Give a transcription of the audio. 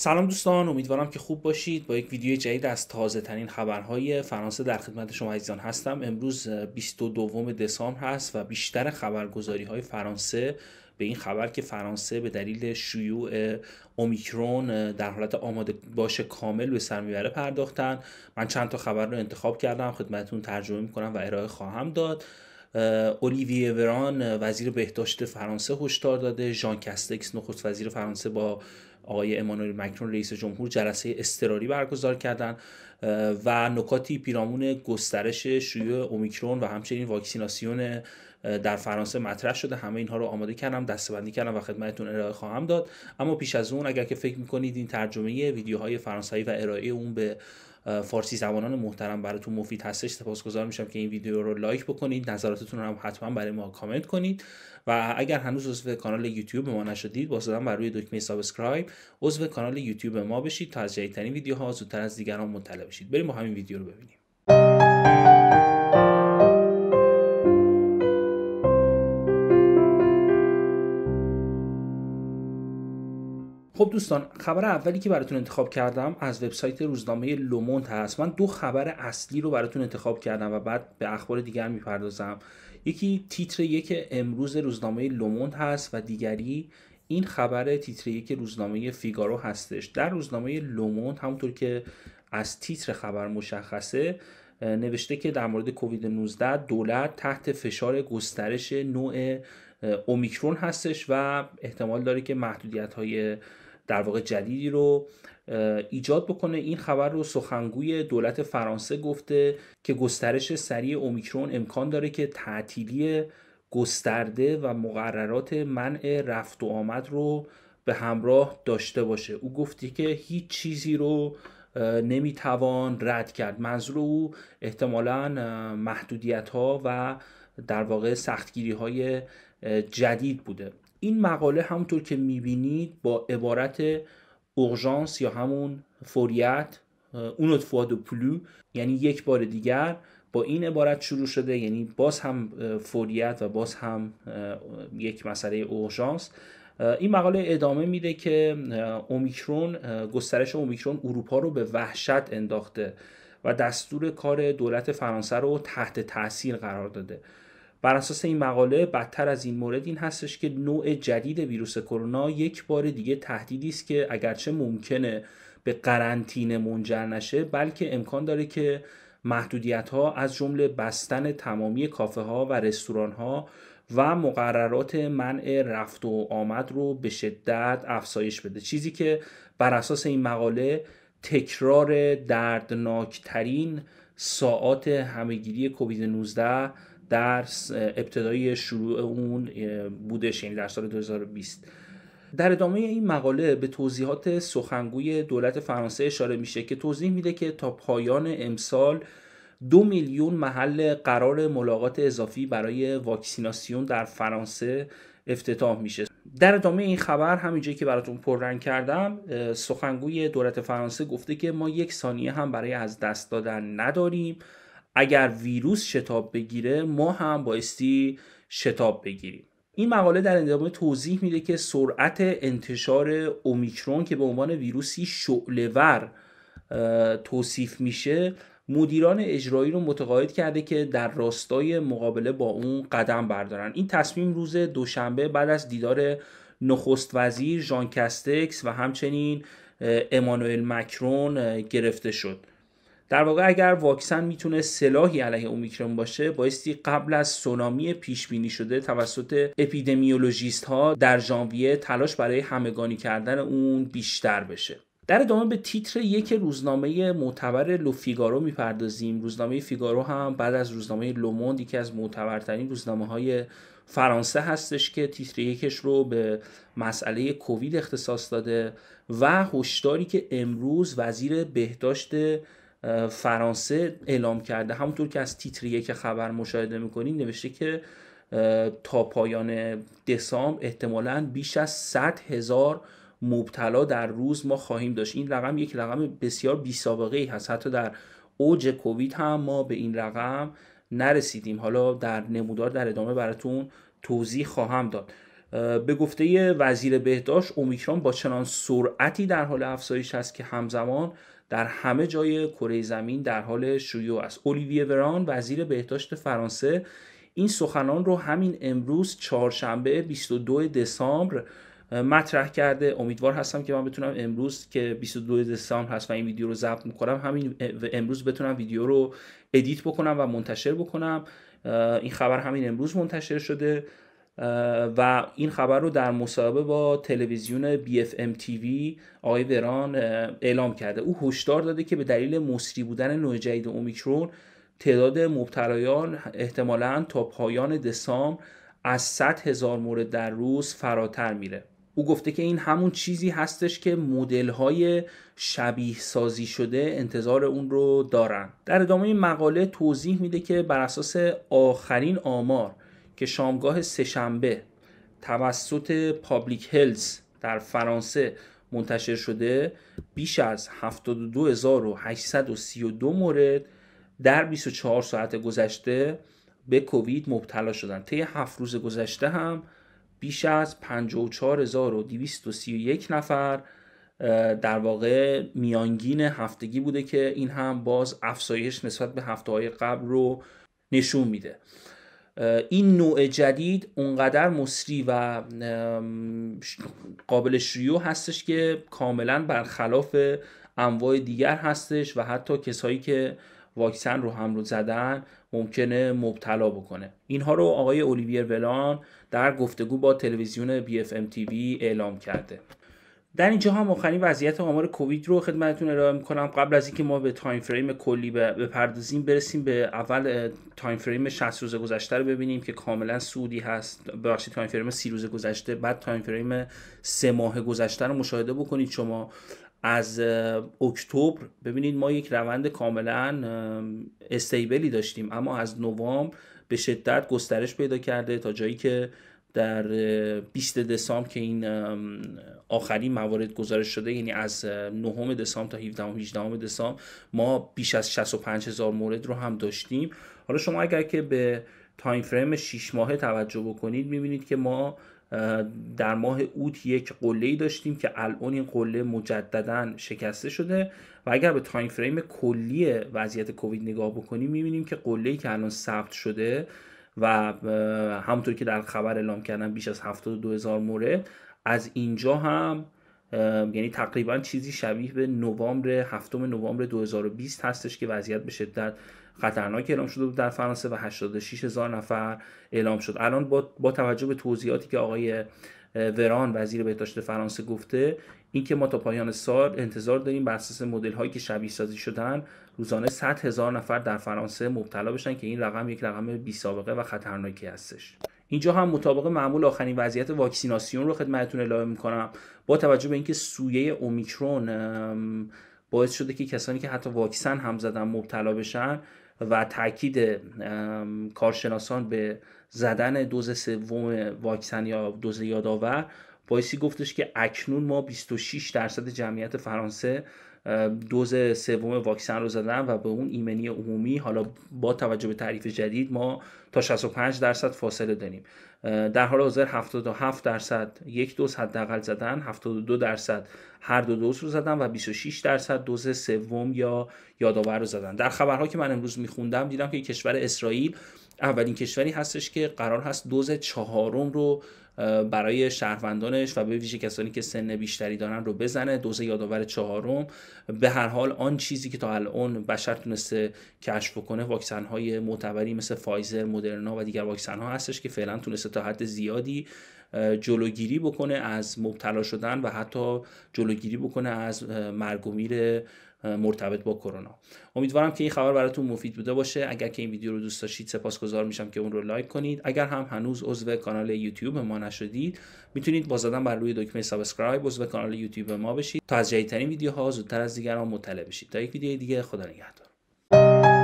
سلام دوستان امیدوارم که خوب باشید با یک ویدیو جدید از تازه ترین خبرهای فرانسه در خدمت شما عزیزان هستم امروز 22 دسامبر هست و بیشتر خبرگزاری های فرانسه به این خبر که فرانسه به دلیل شیوع اومیکرون در حالت آماده باش کامل به سر میبره پرداختن من چند تا خبر رو انتخاب کردم خدمتتون ترجمه میکنم و ارائه خواهم داد اولیویه وران وزیر بهداشت فرانسه هشدار داده ژان کستکس نخست وزیر فرانسه با آقای امانوئل مکرون رئیس جمهور جلسه اضطراری برگزار کردن و نکاتی پیرامون گسترش شیوع اومیکرون و همچنین واکسیناسیون در فرانسه مطرح شده همه اینها رو آماده کردم دستبندی کردم و خدمتتون ارائه خواهم داد اما پیش از اون اگر که فکر میکنید این ترجمه ویدیوهای فرانسوی و ارائه اون به فارسی زبانان محترم براتون مفید هستش سپاسگزار میشم که این ویدیو رو لایک بکنید نظراتتون رو هم حتما برای ما کامنت کنید و اگر هنوز عضو کانال یوتیوب ما نشدید با بر روی دکمه سابسکرایب عضو کانال یوتیوب ما بشید تا از جدیدترین ویدیوها زودتر از دیگران مطلع بشید بریم با همین ویدیو رو ببینیم خب دوستان خبر اولی که براتون انتخاب کردم از وبسایت روزنامه لوموند هست من دو خبر اصلی رو براتون انتخاب کردم و بعد به اخبار دیگر میپردازم یکی تیتر یک امروز روزنامه لوموند هست و دیگری این خبر تیتر یک روزنامه فیگارو هستش در روزنامه لوموند همونطور که از تیتر خبر مشخصه نوشته که در مورد کووید 19 دولت تحت فشار گسترش نوع اومیکرون هستش و احتمال داره که محدودیت های در واقع جدیدی رو ایجاد بکنه این خبر رو سخنگوی دولت فرانسه گفته که گسترش سریع اومیکرون امکان داره که تعطیلی گسترده و مقررات منع رفت و آمد رو به همراه داشته باشه او گفتی که هیچ چیزی رو نمیتوان رد کرد منظور او احتمالا محدودیت ها و در واقع سختگیری های جدید بوده این مقاله همونطور که میبینید با عبارت اورژانس یا همون فوریت اون فواد پلو یعنی یک بار دیگر با این عبارت شروع شده یعنی باز هم فوریت و باز هم یک مسئله اورژانس این مقاله ادامه میده که اومیکرون گسترش اومیکرون اروپا رو به وحشت انداخته و دستور کار دولت فرانسه رو تحت تاثیر قرار داده بر اساس این مقاله بدتر از این مورد این هستش که نوع جدید ویروس کرونا یک بار دیگه تهدیدی است که اگرچه ممکنه به قرنطینه منجر نشه بلکه امکان داره که محدودیت ها از جمله بستن تمامی کافه ها و رستوران ها و مقررات منع رفت و آمد رو به شدت افزایش بده چیزی که بر اساس این مقاله تکرار دردناکترین ساعات همگیری کووید 19 درس ابتدای شروع اون بودش یعنی در سال 2020 در ادامه این مقاله به توضیحات سخنگوی دولت فرانسه اشاره میشه که توضیح میده که تا پایان امسال دو میلیون محل قرار ملاقات اضافی برای واکسیناسیون در فرانسه افتتاح میشه در ادامه این خبر همینجایی که براتون پررنگ کردم سخنگوی دولت فرانسه گفته که ما یک ثانیه هم برای از دست دادن نداریم اگر ویروس شتاب بگیره ما هم بایستی شتاب بگیریم این مقاله در ادامه توضیح میده که سرعت انتشار اومیکرون که به عنوان ویروسی شعلهور توصیف میشه مدیران اجرایی رو متقاعد کرده که در راستای مقابله با اون قدم بردارن این تصمیم روز دوشنبه بعد از دیدار نخست وزیر ژان کستکس و همچنین امانوئل مکرون گرفته شد در واقع اگر واکسن میتونه سلاحی علیه اومیکرون باشه بایستی قبل از سونامی پیش بینی شده توسط اپیدمیولوژیست ها در ژانویه تلاش برای همگانی کردن اون بیشتر بشه در ادامه به تیتر یک روزنامه معتبر لوفیگارو میپردازیم روزنامه فیگارو هم بعد از روزنامه لوموند یکی از معتبرترین روزنامه های فرانسه هستش که تیتر یکش رو به مسئله کووید اختصاص داده و هشداری که امروز وزیر بهداشت فرانسه اعلام کرده همونطور که از تیتر که خبر مشاهده میکنید نوشته که تا پایان دسامبر احتمالا بیش از 100 هزار مبتلا در روز ما خواهیم داشت این رقم یک رقم بسیار بی سابقه ای هست حتی در اوج کووید هم ما به این رقم نرسیدیم حالا در نمودار در ادامه براتون توضیح خواهم داد به گفته وزیر بهداشت اومیکرون با چنان سرعتی در حال افزایش است که همزمان در همه جای کره زمین در حال شیوع است اولیویه وران وزیر بهداشت فرانسه این سخنان رو همین امروز چهارشنبه 22 دسامبر مطرح کرده امیدوار هستم که من بتونم امروز که 22 دسامبر هست و این ویدیو رو ضبط میکنم همین امروز بتونم ویدیو رو ادیت بکنم و منتشر بکنم این خبر همین امروز منتشر شده و این خبر رو در مصاحبه با تلویزیون تی وی آقای وران اعلام کرده او هشدار داده که به دلیل مصری بودن نوع جدید اومیکرون تعداد مبتلایان احتمالا تا پایان دسامبر از 100 هزار مورد در روز فراتر میره او گفته که این همون چیزی هستش که مدل های شبیه سازی شده انتظار اون رو دارن در ادامه این مقاله توضیح میده که بر اساس آخرین آمار که شامگاه سهشنبه توسط پابلیک هلز در فرانسه منتشر شده بیش از 72832 مورد در 24 ساعت گذشته به کووید مبتلا شدند طی 7 روز گذشته هم بیش از 54231 نفر در واقع میانگین هفتگی بوده که این هم باز افزایش نسبت به هفته قبل رو نشون میده این نوع جدید اونقدر مصری و قابل شیوع هستش که کاملا برخلاف انواع دیگر هستش و حتی کسایی که واکسن رو هم رو زدن ممکنه مبتلا بکنه اینها رو آقای اولیویر ولان در گفتگو با تلویزیون تی وی اعلام کرده در اینجا هم آخرین وضعیت آمار کووید رو خدمتتون ارائه میکنم قبل از اینکه ما به تایم فریم کلی بپردازیم برسیم به اول تایم فریم 60 روز گذشته رو ببینیم که کاملا سودی هست ببخشید تایم فریم 30 روز گذشته بعد تایم فریم 3 ماه گذشته رو مشاهده بکنید شما از اکتبر ببینید ما یک روند کاملا استیبلی داشتیم اما از نوامبر به شدت گسترش پیدا کرده تا جایی که در 20 دسامبر که این آخرین موارد گزارش شده یعنی از 9 دسامبر تا 17 و 18 دسامبر ما بیش از 65 هزار مورد رو هم داشتیم حالا شما اگر که به تایم فریم 6 ماهه توجه بکنید میبینید که ما در ماه اوت یک قله داشتیم که الان این قله مجددا شکسته شده و اگر به تایم فریم کلی وضعیت کووید نگاه بکنیم میبینیم که قله که الان ثبت شده و همونطور که در خبر اعلام کردن بیش از 72 هزار مورد از اینجا هم یعنی تقریبا چیزی شبیه به نوامبر هفتم نوامبر 2020 هستش که وضعیت به شدت خطرناک اعلام شده بود در فرانسه و 86 هزار نفر اعلام شد الان با, با توجه به توضیحاتی که آقای وران وزیر بهداشت فرانسه گفته اینکه ما تا پایان سال انتظار داریم بر اساس مدل هایی که شبیه سازی شدن روزانه 100 هزار نفر در فرانسه مبتلا بشن که این رقم یک رقم بی سابقه و خطرناکی هستش اینجا هم مطابق معمول آخرین وضعیت واکسیناسیون رو خدمتتون ارائه میکنم با توجه به اینکه سویه اومیکرون باعث شده که کسانی که حتی واکسن هم زدن مبتلا بشن و تاکید کارشناسان به زدن دوز سوم واکسن یا دوز یادآور پایسی گفتش که اکنون ما 26 درصد جمعیت فرانسه دوز سوم واکسن رو زدن و به اون ایمنی عمومی حالا با توجه به تعریف جدید ما تا 65 درصد فاصله داریم در حال حاضر 77 درصد یک دوز حداقل زدن 72 درصد هر دو دوز رو زدن و 26 درصد دوز سوم یا یادآور رو زدن در خبرها که من امروز میخوندم دیدم که کشور اسرائیل اولین کشوری هستش که قرار هست دوز چهارم رو برای شهروندانش و به ویژه کسانی که سن بیشتری دارن رو بزنه دوز یادآور چهارم به هر حال آن چیزی که تا الان بشر تونسته کشف بکنه واکسن های معتبری مثل فایزر مدرنا و دیگر واکسن ها هستش که فعلا تونسته تا حد زیادی جلوگیری بکنه از مبتلا شدن و حتی جلوگیری بکنه از مرگ و میر مرتبط با کرونا امیدوارم که این خبر براتون مفید بوده باشه اگر که این ویدیو رو دوست داشتید سپاسگزار میشم که اون رو لایک کنید اگر هم هنوز عضو کانال یوتیوب ما نشدید میتونید با زدن بر روی دکمه سابسکرایب عضو کانال یوتیوب ما بشید تا از جدیدترین ویدیوها زودتر از دیگران مطلع بشید تا یک ویدیو دیگه خدا نگهدار